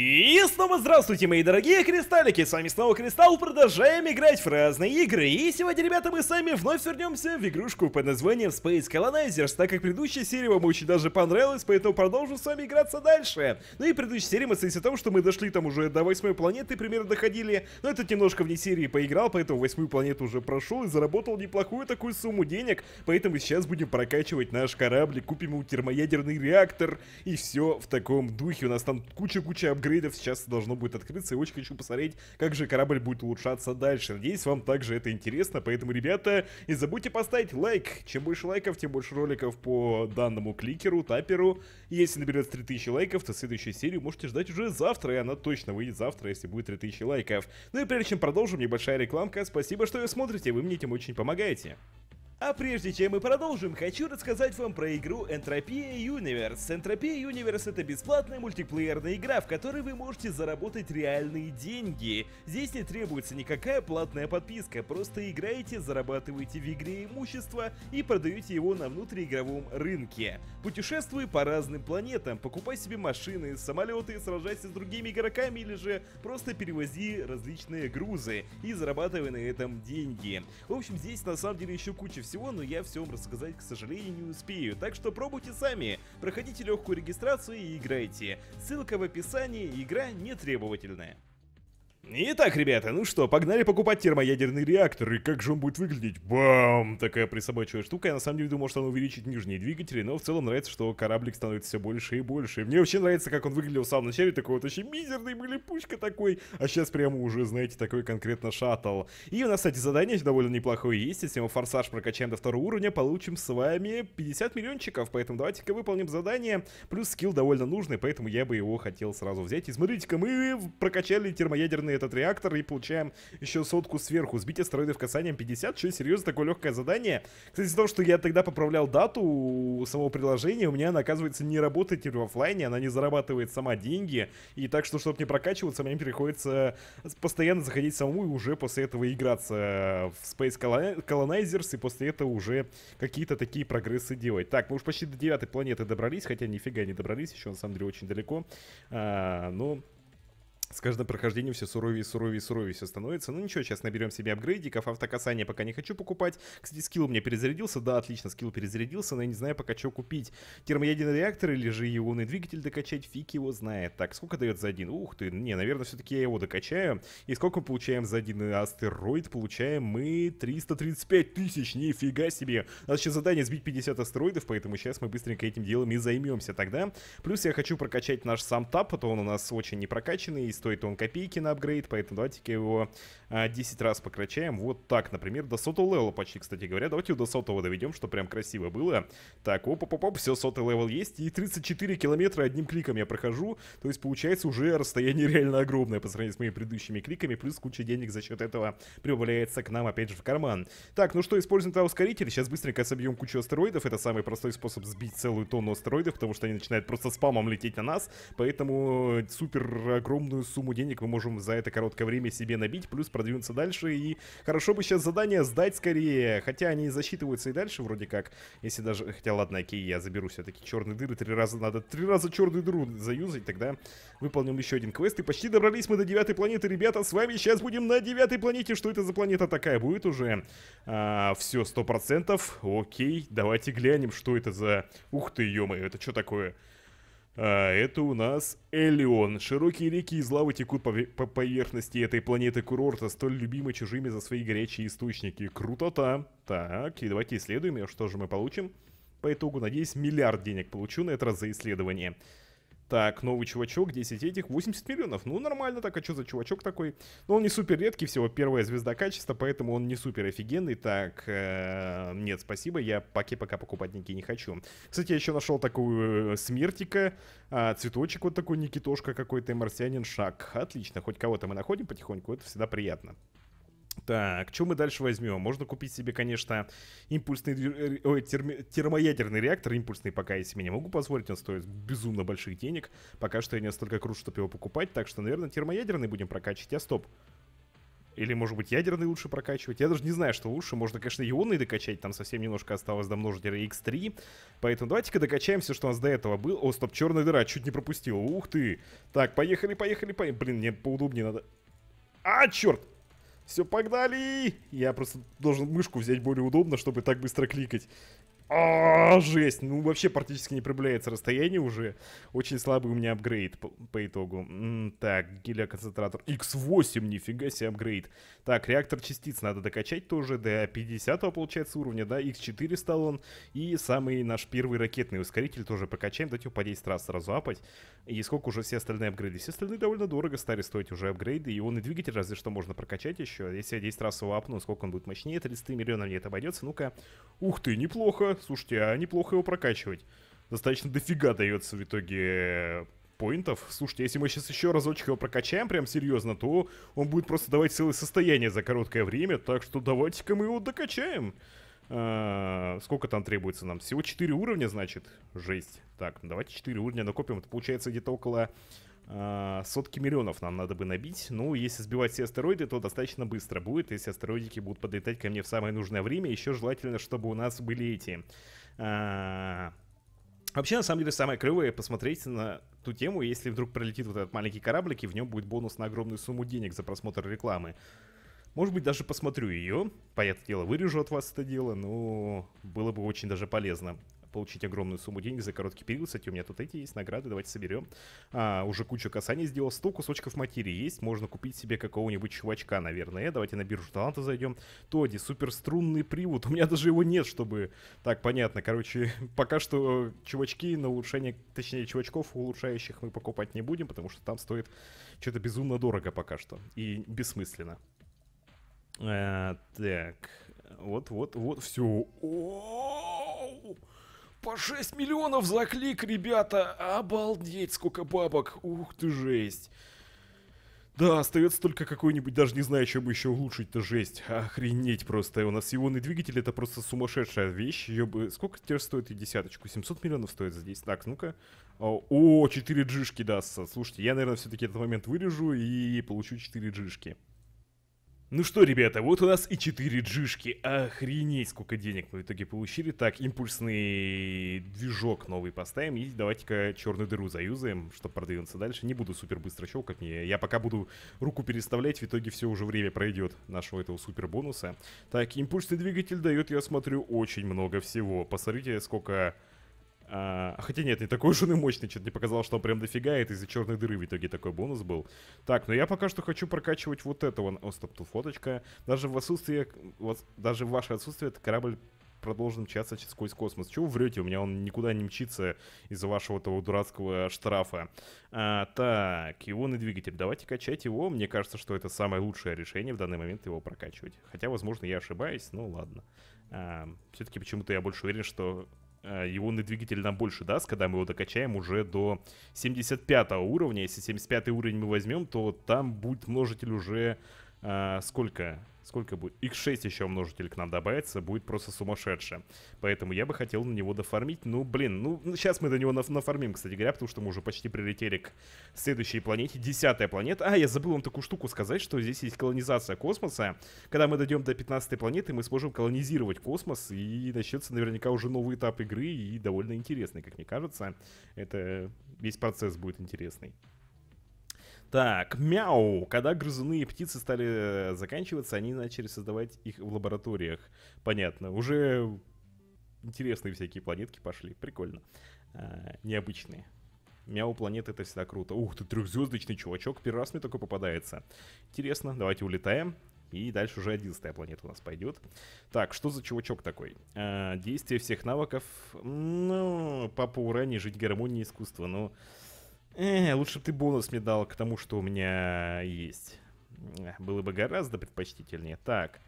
И снова здравствуйте, мои дорогие кристаллики, с вами снова Кристалл, продолжаем играть в разные игры, и сегодня, ребята, мы с вами вновь вернемся в игрушку под названием Space Colonizers, так как предыдущая серия вам очень даже понравилась, поэтому продолжим с вами играться дальше. Ну и предыдущая серия мы состоит в том, что мы дошли там уже до восьмой планеты, примерно доходили, но этот немножко вне серии поиграл, поэтому восьмую планету уже прошел и заработал неплохую такую сумму денег, поэтому сейчас будем прокачивать наш корабль, купим ему термоядерный реактор, и все в таком духе, у нас там куча-куча апгрейдов сейчас должно будет открыться. И очень хочу посмотреть, как же корабль будет улучшаться дальше. Надеюсь, вам также это интересно. Поэтому, ребята, не забудьте поставить лайк. Чем больше лайков, тем больше роликов по данному кликеру, таперу. И если наберется 3000 лайков, то следующую серию можете ждать уже завтра. И она точно выйдет завтра, если будет 3000 лайков. Ну и прежде чем продолжим, небольшая рекламка. Спасибо, что вы смотрите. Вы мне этим очень помогаете. А прежде чем мы продолжим, хочу рассказать вам про игру Entropia Universe. Entropia Universe это бесплатная мультиплеерная игра, в которой вы можете заработать реальные деньги. Здесь не требуется никакая платная подписка, просто играете, зарабатываете в игре имущество и продаете его на внутриигровом рынке. Путешествуй по разным планетам, покупай себе машины, самолеты, сражайся с другими игроками или же просто перевози различные грузы и зарабатывай на этом деньги. В общем, здесь на самом деле еще куча всего всего, но я все вам рассказать, к сожалению, не успею. Так что пробуйте сами, проходите легкую регистрацию и играйте. Ссылка в описании, игра не требовательная. Итак, ребята, ну что, погнали покупать термоядерный реактор, и как же он будет выглядеть? Бам! Такая присобачивая штука, я на самом деле думал, что она увеличит нижние двигатели, но в целом нравится, что кораблик становится все больше и больше. мне вообще нравится, как он выглядел в самом начале, такой вот очень мизерный, были пушка такой, а сейчас прямо уже, знаете, такой конкретно шаттл. И у нас, кстати, задание довольно неплохое есть, если мы форсаж прокачаем до второго уровня, получим с вами 50 миллиончиков, поэтому давайте-ка выполним задание, плюс скилл довольно нужный, поэтому я бы его хотел сразу взять. И смотрите-ка, мы прокачали термоядерный этот реактор и получаем еще сотку сверху. Сбить астероиды в касанием 50. Что, серьезно, такое легкое задание? Кстати, из-за того, что я тогда поправлял дату самого приложения, у меня она, оказывается, не работает теперь в офлайне, она не зарабатывает сама деньги. И так что, чтобы не прокачиваться, мне приходится постоянно заходить самому и уже после этого играться в Space Colonizers и после этого уже какие-то такие прогрессы делать. Так, мы уже почти до девятой планеты добрались, хотя нифига не добрались, еще на самом деле очень далеко. А, но ну, с каждым прохождением все суровее, суровее, суровее все становится. Ну ничего, сейчас наберем себе апгрейдиков. Автокасание пока не хочу покупать. Кстати, скилл у меня перезарядился. Да, отлично, скилл перезарядился, но я не знаю пока, что купить. Термоядерный реактор или же ионный двигатель докачать, фиг его знает. Так, сколько дает за один? Ух ты, не, наверное, все-таки я его докачаю. И сколько мы получаем за один астероид? Получаем мы 335 тысяч, нифига себе. У нас сейчас задание сбить 50 астероидов, поэтому сейчас мы быстренько этим делом и займемся тогда. Плюс я хочу прокачать наш сам тап, а то он у нас очень не прокачанный, стоит он копейки на апгрейд, поэтому давайте-ка его 10 а, раз покрачаем. Вот так, например, до сотого левела почти, кстати говоря. Давайте его до сотого доведем, чтобы прям красиво было. Так, оп-оп-оп, все, сотый левел есть. И 34 километра одним кликом я прохожу. То есть получается уже расстояние реально огромное по сравнению с моими предыдущими кликами. Плюс куча денег за счет этого прибавляется к нам опять же в карман. Так, ну что, используем тогда ускоритель. Сейчас быстренько собьем кучу астероидов. Это самый простой способ сбить целую тонну астероидов, потому что они начинают просто спамом лететь на нас. Поэтому супер огромную сумму денег мы можем за это короткое время себе набить. Плюс продать продвинуться дальше. И хорошо бы сейчас задание сдать скорее. Хотя они засчитываются и дальше вроде как. Если даже... Хотя ладно, окей, я заберу все-таки черные дыры. Три раза надо... Три раза черную дыру заюзать. Тогда выполним еще один квест. И почти добрались мы до девятой планеты. Ребята, с вами сейчас будем на девятой планете. Что это за планета такая будет уже? А, все, сто процентов. Окей, давайте глянем, что это за... Ух ты, ё это что такое? А это у нас Элион. Широкие реки из лавы текут по, по поверхности этой планеты-курорта, столь любимой чужими за свои горячие источники. Крутота. Так, и давайте исследуем ее, что же мы получим. По итогу, надеюсь, миллиард денег получу на этот раз за исследование. Так, новый чувачок, 10 этих, 80 миллионов. Ну, нормально так, а что за чувачок такой? Но ну, он не супер редкий, всего первая звезда качества, поэтому он не супер офигенный. Так, э, нет, спасибо, я паки пока покупать никакие не хочу. Кстати, я еще нашел такую э, смертика, э, цветочек вот такой, Никитошка какой-то и марсианин Шаг. Отлично, хоть кого-то мы находим потихоньку, это всегда приятно. Так, что мы дальше возьмем? Можно купить себе, конечно, импульсный, ой, терми, термоядерный реактор, импульсный пока я меня могу позволить, он стоит безумно больших денег. Пока что я не настолько крут, чтобы его покупать, так что, наверное, термоядерный будем прокачивать, а стоп. Или, может быть, ядерный лучше прокачивать. Я даже не знаю, что лучше. Можно, конечно, ионный докачать. Там совсем немножко осталось до множителя x3. Поэтому давайте-ка докачаемся, что у нас до этого был. О, стоп, черная дыра. Чуть не пропустил. Ух ты. Так, поехали, поехали, поехали. Блин, мне поудобнее надо. А, черт. Все, погнали! Я просто должен мышку взять более удобно, чтобы так быстро кликать. А, жесть, ну вообще практически не прибавляется расстояние уже. Очень слабый у меня апгрейд по, по итогу. М -м так, гелиоконцентратор X8, нифига себе апгрейд. Так, реактор частиц надо докачать тоже до 50 получается уровня, да, X4 стал он. И самый наш первый ракетный ускоритель тоже прокачаем, дать его по 10 раз сразу апать. И сколько уже все остальные апгрейды? Все остальные довольно дорого стали стоить уже апгрейды, и он и двигатель разве что можно прокачать еще. Если я 10 раз его апну, сколько он будет мощнее, 300 миллионов мне это обойдется. Ну-ка, ух ты, неплохо. Слушайте, а неплохо его прокачивать. Достаточно дофига дается в итоге э, поинтов. Слушайте, если мы сейчас еще разочек его прокачаем прям серьезно, то он будет просто давать целое состояние за короткое время. Так что давайте-ка мы его докачаем. А, сколько там требуется нам? Всего 4 уровня, значит? Жесть. Так, давайте 4 уровня накопим. Это получается где-то около а, сотки миллионов нам надо бы набить. Ну, если сбивать все астероиды, то достаточно быстро будет, если астероидики будут подлетать ко мне в самое нужное время. Еще желательно, чтобы у нас были эти... Э, Вообще, на самом деле, самое клевое посмотреть на ту тему, если вдруг пролетит вот этот маленький кораблик, и в нем будет бонус на огромную сумму денег за просмотр рекламы. Может быть, даже посмотрю ее. Понятное дело, вырежу от вас это дело, но было бы очень даже полезно получить огромную сумму денег за короткий период. Кстати, у меня тут эти есть награды, давайте соберем. А, уже кучу касаний сделал, 100 кусочков материи есть, можно купить себе какого-нибудь чувачка, наверное. Давайте на биржу таланта зайдем. Тоди, суперструнный привод, у меня даже его нет, чтобы... Так, понятно, короче, пока что чувачки на улучшение, точнее, чувачков улучшающих мы покупать не будем, потому что там стоит что-то безумно дорого пока что и бессмысленно. А, так, вот, вот, вот, все. О -о -о! По 6 миллионов за клик, ребята. Обалдеть, сколько бабок. Ух ты, жесть. Да, остается только какой-нибудь, даже не знаю, чем еще улучшить-то жесть. Охренеть просто. У нас ионный двигатель, это просто сумасшедшая вещь. Ее бы... Сколько теперь стоит и десяточку? 700 миллионов стоит здесь. Так, ну-ка. О, 4 джишки дастся. Слушайте, я, наверное, все-таки этот момент вырежу и получу 4 джишки. Ну что, ребята, вот у нас и 4 джишки. Охренеть, сколько денег мы в итоге получили. Так, импульсный движок новый поставим. И давайте-ка черную дыру заюзаем, чтобы продвинуться дальше. Не буду супер быстро щелкать. Не, я пока буду руку переставлять, в итоге все уже время пройдет нашего этого супер бонуса. Так, импульсный двигатель дает, я смотрю, очень много всего. Посмотрите, сколько а, хотя нет, не такой уж он и мощный, что-то не показал, что он прям дофига, это из-за черной дыры в итоге такой бонус был. Так, но ну я пока что хочу прокачивать вот это, вон, о, стоп, тут фоточка. Даже в отсутствие, вот, даже в ваше отсутствие этот корабль продолжен мчаться сквозь космос. Чего вы врете? У меня он никуда не мчится из-за вашего того дурацкого штрафа. А, так, на двигатель. Давайте качать его. Мне кажется, что это самое лучшее решение в данный момент его прокачивать. Хотя, возможно, я ошибаюсь, но ладно. А, все-таки почему-то я больше уверен, что его э, на двигатель нам больше даст, когда мы его докачаем уже до 75 уровня. Если 75 уровень мы возьмем, то там будет множитель уже э, сколько? сколько будет? X6 еще множитель к нам добавится, будет просто сумасшедше. Поэтому я бы хотел на него дофармить. Ну, блин, ну, сейчас ну, мы до него наф нафармим, кстати говоря, потому что мы уже почти прилетели к следующей планете. Десятая планета. А, я забыл вам такую штуку сказать, что здесь есть колонизация космоса. Когда мы дойдем до 15 планеты, мы сможем колонизировать космос, и начнется наверняка уже новый этап игры, и довольно интересный, как мне кажется. Это весь процесс будет интересный. Так, мяу. Когда грызуны и птицы стали э, заканчиваться, они начали создавать их в лабораториях. Понятно. Уже интересные всякие планетки пошли. Прикольно. А, необычные. Мяу планеты это всегда круто. Ух ты, трехзвездочный чувачок. Первый раз мне такой попадается. Интересно, давайте улетаем. И дальше уже одиннадцатая планета у нас пойдет. Так, что за чувачок такой? А, действие всех навыков. Ну, папа ура, жить гармонии искусства. Ну, но э, лучше бы ты бонус мне дал к тому, что у меня есть. Было бы гораздо предпочтительнее. Так,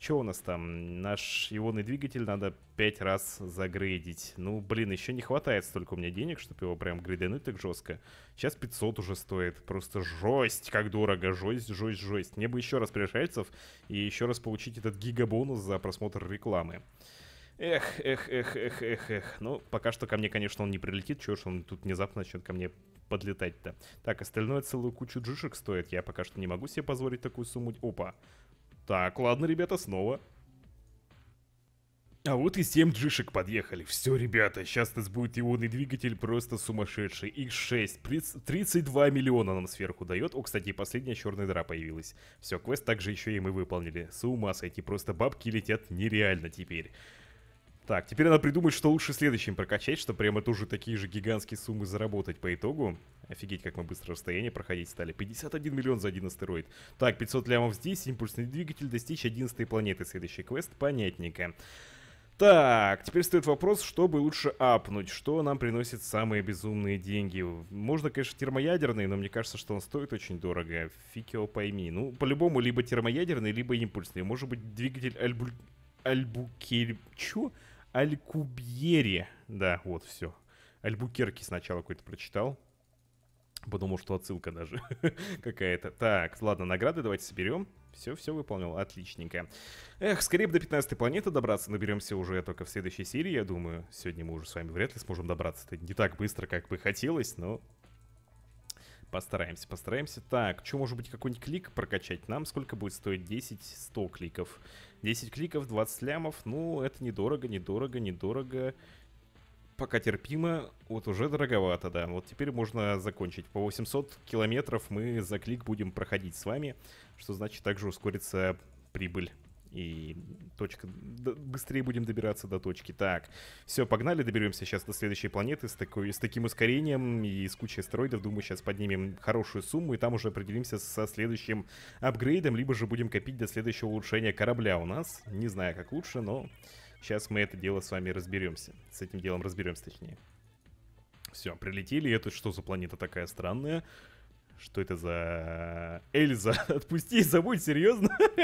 что у нас там? Наш ионный двигатель надо пять раз загрейдить. Ну, блин, еще не хватает столько у меня денег, чтобы его прям грейдануть так жестко. Сейчас 500 уже стоит. Просто жесть, как дорого. Жесть, жесть, жесть. Мне бы еще раз пришельцев и еще раз получить этот гигабонус за просмотр рекламы. Эх, эх, эх, эх, эх, эх. Ну, пока что ко мне, конечно, он не прилетит. Чего ж он тут внезапно начнет ко мне подлетать-то. Так, остальное целую кучу джишек стоит. Я пока что не могу себе позволить такую сумму. Опа. Так, ладно, ребята, снова. А вот и 7 джишек подъехали. Все, ребята, сейчас у нас будет ионный двигатель просто сумасшедший. X6, 32 миллиона нам сверху дает. О, кстати, последняя черная дыра появилась. Все, квест также еще и мы выполнили. С ума сойти, просто бабки летят нереально теперь. Так, теперь надо придумать, что лучше следующим прокачать, чтобы прямо тоже такие же гигантские суммы заработать по итогу. Офигеть, как мы быстро расстояние проходить стали. 51 миллион за один астероид. Так, 500 лямов здесь, импульсный двигатель достичь 11 планеты. Следующий квест, понятненько. Так, теперь стоит вопрос, чтобы лучше апнуть, что нам приносит самые безумные деньги. Можно, конечно, термоядерный, но мне кажется, что он стоит очень дорого. Фиг его пойми. Ну, по-любому, либо термоядерный, либо импульсный. Может быть, двигатель альбу... Альбукель... Чё? Алькубьери. Да, вот все. Альбукерки сначала какой-то прочитал. Подумал, что отсылка даже какая-то. Так, ладно, награды давайте соберем. Все, все выполнил, отличненько. Эх, скорее бы до 15 планеты добраться, наберемся уже только в следующей серии, я думаю. Сегодня мы уже с вами вряд ли сможем добраться. Это не так быстро, как бы хотелось, но Постараемся, постараемся. Так, что может быть какой-нибудь клик прокачать? Нам сколько будет стоить? 10, 100 кликов. 10 кликов, 20 лямов. Ну, это недорого, недорого, недорого. Пока терпимо, вот уже дороговато, да. Вот теперь можно закончить. По 800 километров мы за клик будем проходить с вами, что значит также ускорится прибыль. И точка... быстрее будем добираться до точки. Так, все, погнали, доберемся сейчас до следующей планеты с, такой, с таким ускорением и с кучей астероидов. Думаю, сейчас поднимем хорошую сумму, и там уже определимся со следующим апгрейдом, либо же будем копить до следующего улучшения корабля у нас. Не знаю, как лучше, но сейчас мы это дело с вами разберемся. С этим делом разберемся, точнее. Все, прилетели. Это что за планета такая странная? Что это за... Эльза, отпусти забудь, серьезно?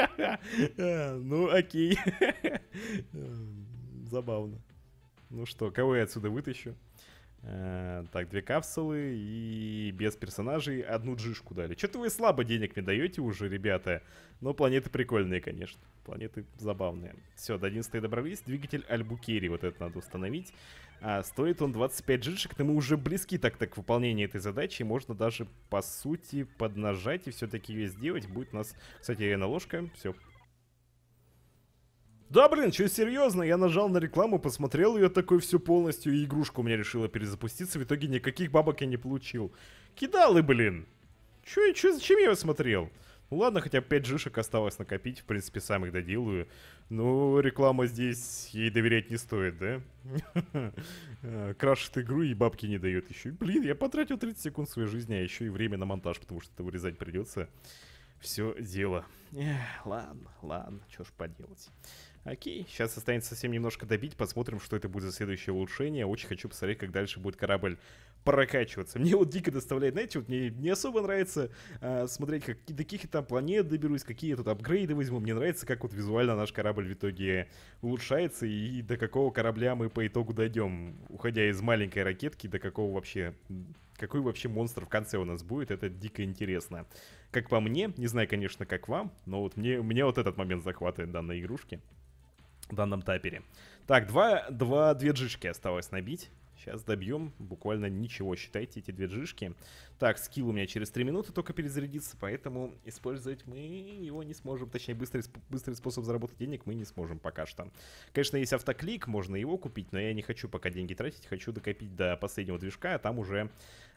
Э, ну, окей. Эм, забавно. Ну что, кого я отсюда вытащу? Э, так, две капсулы и без персонажей одну джишку дали. Что-то вы слабо денег мне даете уже, ребята. Но планеты прикольные, конечно. Планеты забавные. Все, до 11 добрались. Двигатель Альбукери вот это надо установить. А стоит он 25 джиншек, но мы уже близки так-то к выполнению этой задачи. Можно даже, по сути, поднажать и все-таки ее сделать. Будет у нас, кстати, реально наложка Все. Да, блин, что серьезно? Я нажал на рекламу, посмотрел ее такой всю полностью, и игрушка у меня решила перезапуститься. В итоге никаких бабок я не получил. Кидалы, блин. Че, че, зачем я его смотрел? Ну ладно, хотя бы 5 жишек осталось накопить, в принципе, сам их доделаю. Но ну, реклама здесь ей доверять не стоит, да? Крашит игру и бабки не дает еще. Блин, я потратил 30 секунд своей жизни, а еще и время на монтаж, потому что это вырезать придется. Все дело. Эх, ладно, ладно, что ж поделать. Окей, сейчас останется совсем немножко добить, посмотрим, что это будет за следующее улучшение. Очень хочу посмотреть, как дальше будет корабль прокачиваться. Мне вот дико доставляет, знаете, вот мне не особо нравится э, смотреть, как, до каких я там планет доберусь, какие я тут апгрейды возьму. Мне нравится, как вот визуально наш корабль в итоге улучшается и до какого корабля мы по итогу дойдем, уходя из маленькой ракетки, до какого вообще... Какой вообще монстр в конце у нас будет, это дико интересно. Как по мне, не знаю, конечно, как вам, но вот мне, мне вот этот момент захватывает данной игрушки данном тапере. Так, два, два, две джишки осталось набить. Сейчас добьем. Буквально ничего, считайте эти две джишки. Так, скилл у меня через 3 минуты только перезарядится, поэтому использовать мы его не сможем. Точнее, быстрый, быстрый способ заработать денег мы не сможем пока что. Конечно, есть автоклик, можно его купить, но я не хочу пока деньги тратить. Хочу докопить до последнего движка, а там уже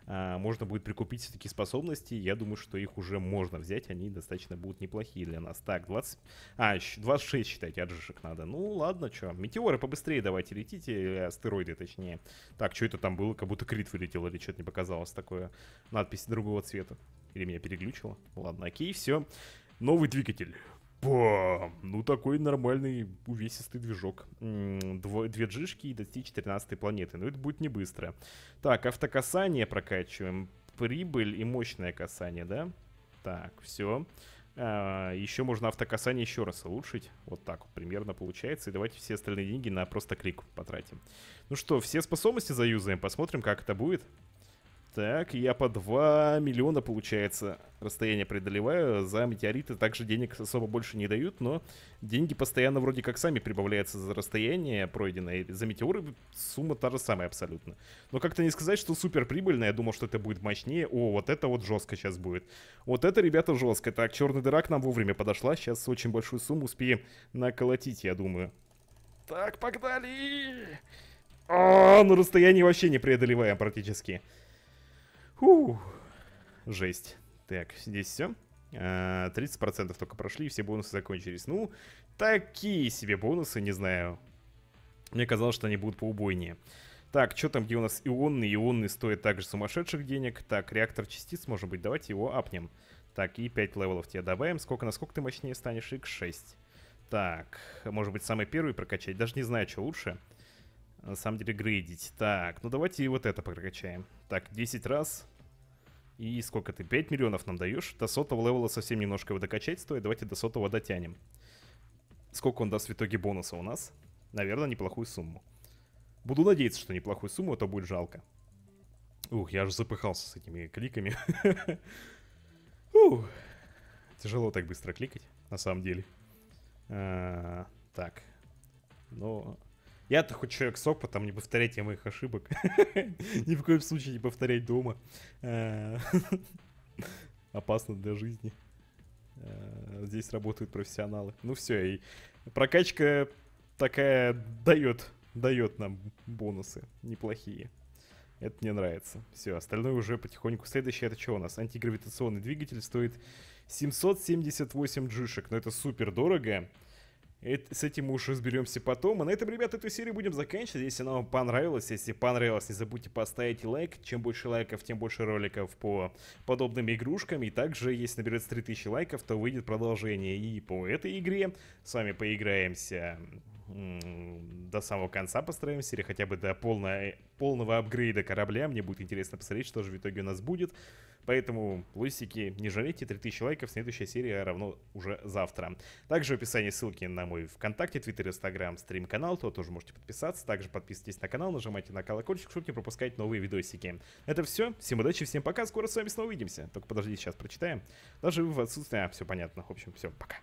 а, можно будет прикупить все-таки способности. Я думаю, что их уже можно взять, они достаточно будут неплохие для нас. Так, 20... А, 26, считайте, аджишек надо. Ну, ладно, что. Метеоры побыстрее давайте летите, или э, астероиды точнее. Так, что это там было? Как будто крит вылетел или что-то не показалось такое. Надпись другого цвета. Или меня переглючило. Ладно, окей, все. Новый двигатель. Бам! Ну, такой нормальный увесистый движок. две джишки и достичь 13 планеты. Но ну, это будет не быстро. Так, автокасание прокачиваем. Прибыль и мощное касание, да? Так, все. А, еще можно автокасание еще раз улучшить. Вот так вот примерно получается. И давайте все остальные деньги на просто клик потратим. Ну что, все способности заюзаем. Посмотрим, как это будет. Так, я по 2 миллиона, получается, расстояние преодолеваю. За метеориты также денег особо больше не дают, но деньги постоянно вроде как сами прибавляются за расстояние пройденное. За метеоры сумма та же самая абсолютно. Но как-то не сказать, что супер прибыльно. Я думал, что это будет мощнее. О, вот это вот жестко сейчас будет. Вот это, ребята, жестко. Так, черный дыра к нам вовремя подошла. Сейчас очень большую сумму успеем наколотить, я думаю. Так, погнали! А, ну расстояние вообще не преодолеваем практически. Фу, жесть. Так, здесь все. А, 30% только прошли, все бонусы закончились. Ну, такие себе бонусы, не знаю. Мне казалось, что они будут поубойнее. Так, что там, где у нас ионные? Ионные стоят также сумасшедших денег. Так, реактор частиц, может быть, давайте его апнем. Так, и 5 левелов тебе добавим. Сколько, насколько ты мощнее станешь? X6. Так, может быть, самый первый прокачать? Даже не знаю, что лучше. На самом деле, грейдить. Так, ну давайте и вот это прокачаем. Так, 10 раз. И сколько ты? 5 миллионов нам даешь? До сотого левела совсем немножко его докачать стоит. Давайте до сотого дотянем. Сколько он даст в итоге бонуса у нас? Наверное, неплохую сумму. Буду надеяться, что неплохую сумму, а то будет жалко. Ух, я же запыхался с этими кликами. Ух, тяжело так быстро кликать, на самом деле. А, так, но я-то хоть человек с опытом, не повторяйте моих ошибок. Ни в коем случае не повторять дома. Э, опасно для жизни. Э, здесь работают профессионалы. Ну все, и прокачка такая дает, дает нам бонусы неплохие. Это мне нравится. Все, остальное уже потихоньку. Следующее это что у нас? Антигравитационный двигатель стоит 778 джишек. Но ну, это супер дорого. Это, с этим мы уж разберемся потом. А на этом, ребята, эту серию будем заканчивать. Если она вам понравилась, если понравилось, не забудьте поставить лайк. Чем больше лайков, тем больше роликов по подобным игрушкам. И также, если наберется 3000 лайков, то выйдет продолжение и по этой игре. С вами поиграемся до самого конца постараемся, или хотя бы до полной, полного апгрейда корабля. Мне будет интересно посмотреть, что же в итоге у нас будет. Поэтому, лысики, не жалейте, 3000 лайков, следующая серия равно уже завтра. Также в описании ссылки на мой ВКонтакте, Твиттер, Инстаграм, стрим-канал, то тоже можете подписаться. Также подписывайтесь на канал, нажимайте на колокольчик, чтобы не пропускать новые видосики. Это все, всем удачи, всем пока, скоро с вами снова увидимся. Только подождите, сейчас прочитаем. Даже в отсутствие а, все понятно. В общем, все, пока.